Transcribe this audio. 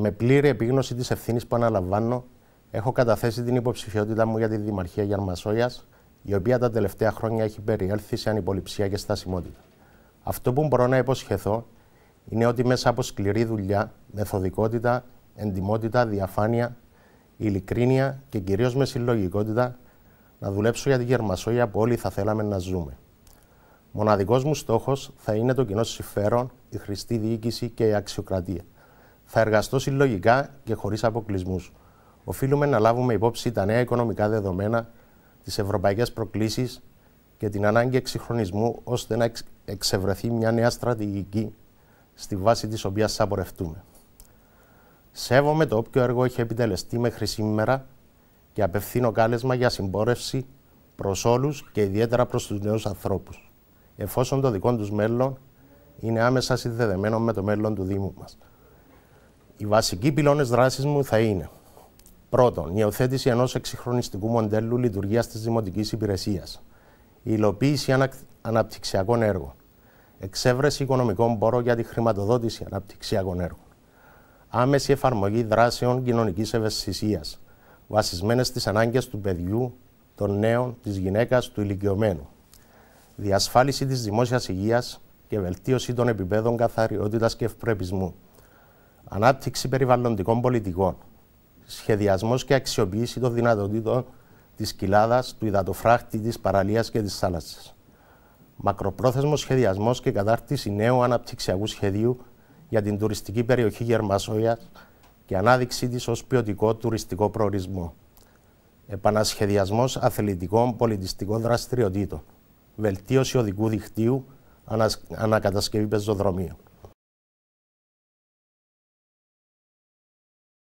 Με πλήρη επίγνωση της ευθύνης που αναλαμβάνω, έχω καταθέσει την υποψηφιότητά μου για τη Δημαρχία Γιαρμασόγια, η οποία τα τελευταία χρόνια έχει περιέλθει σε ανυποληψία και στασιμότητα. Αυτό που μπορώ να υποσχεθώ είναι ότι μέσα από σκληρή δουλειά, μεθοδικότητα, εντιμότητα, διαφάνεια, ειλικρίνεια και κυρίως με συλλογικότητα, να δουλέψω για τη Γερμασόγια που όλοι θα θέλαμε να ζούμε. Μοναδικός μου στόχος θα είναι το κοινό συμφέρον, η χρηστή διοίκηση και η αξιοκρατία θα εργαστώ συλλογικά και χωρίς αποκλεισμούς. Οφείλουμε να λάβουμε υπόψη τα νέα οικονομικά δεδομένα, τις ευρωπαϊκές προκλήσεις και την ανάγκη εξυγχρονισμού ώστε να εξευρεθεί μια νέα στρατηγική στη βάση της οποίας θα πορευτούμε. Σέβομαι το όποιο έργο έχει επιτελεστεί μέχρι σήμερα και απευθύνω κάλεσμα για συμπόρευση προς όλους και ιδιαίτερα προς τους νέους ανθρώπους, εφόσον το δικό τους μέλλον είναι άμεσα συνδεδεμένο με το μέλλον του Δήμου μας. Οι βασικοί πυλώνες δράσης μου θα είναι πρώτον, η υιοθέτηση ενός εξυγχρονιστικού μοντέλου λειτουργίας της δημοτικής υπηρεσίας, η υλοποίηση ανα... αναπτυξιακών έργων, εξέβρεση οικονομικών πόρων για τη χρηματοδότηση αναπτυξιακών έργων, άμεση εφαρμογή δράσεων κοινωνικής ευαισθησίας, βασισμένες στις ανάγκες του παιδιού, των νέων, της γυναίκας, του ηλικιωμένου, διασφάλιση της δημόσιας υγείας και βελτίωση των επιπέδων καθαριότητας και ευπρεπισμού. Ανάπτυξη περιβαλλοντικών πολιτικών. Σχεδιασμός και αξιοποίηση των δυνατοτήτων της κοιλάδας, του υδατοφράχτη, της παραλίας και της θάλασσας. Μακροπρόθεσμος σχεδιασμός και κατάρτιση νέου αναπτυξιακού σχεδίου για την τουριστική περιοχή Γερμασόγια και ανάδειξή της ως ποιοτικό τουριστικό προορισμό. Επανασχεδιασμός αθλητικών πολιτιστικών δραστηριοτήτων. Βελτίωση οδικού δικτύου, ανακατασκευή πεζοδρομίων.